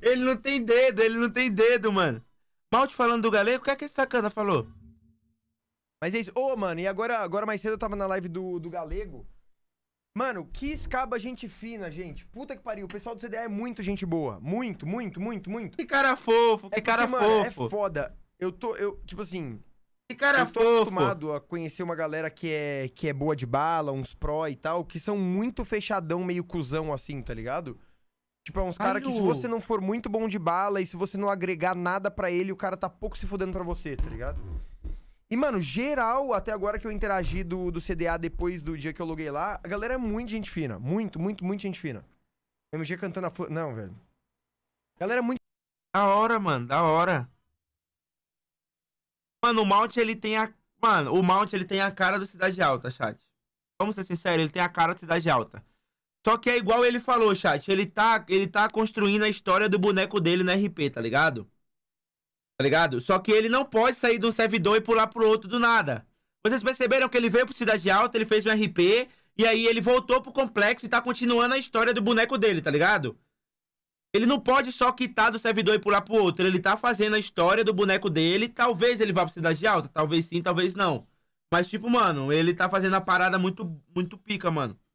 Ele não tem dedo, ele não tem dedo, mano. Mal te falando do galego, o que é que esse sacana falou? Mas é isso. Ô, oh, mano, e agora, agora mais cedo eu tava na live do, do galego. Mano, que escaba gente fina, gente. Puta que pariu. O pessoal do CDA é muito gente boa. Muito, muito, muito, muito. Que cara fofo, que é porque, cara mano, é fofo. É foda. Eu tô, eu, tipo assim. Que cara eu tô fofo. acostumado a conhecer uma galera que é, que é boa de bala, uns pró e tal, que são muito fechadão, meio cuzão assim, tá ligado? Tipo, é uns caras que se você não for muito bom de bala e se você não agregar nada para ele, o cara tá pouco se fudendo pra você, tá ligado? E, mano, geral, até agora que eu interagi do, do CDA depois do dia que eu loguei lá, a galera é muito gente fina. Muito, muito, muito gente fina. MG cantando a flor. Não, velho. galera é muito. Da hora, mano, da hora. Mano, o Mount, ele tem a. Mano, o Mount, ele tem a cara do Cidade Alta, chat. Vamos ser sinceros, ele tem a cara do Cidade Alta. Só que é igual ele falou, chat. Ele tá, ele tá construindo a história do boneco dele no RP, tá ligado? Tá ligado? Só que ele não pode sair de um servidor e pular pro outro do nada. Vocês perceberam que ele veio pro Cidade Alta, ele fez um RP, e aí ele voltou pro complexo e tá continuando a história do boneco dele, tá ligado? Ele não pode só quitar do servidor e pular pro outro. Ele tá fazendo a história do boneco dele. Talvez ele vá pro cidade alta. Talvez sim, talvez não. Mas, tipo, mano, ele tá fazendo a parada muito, muito pica, mano.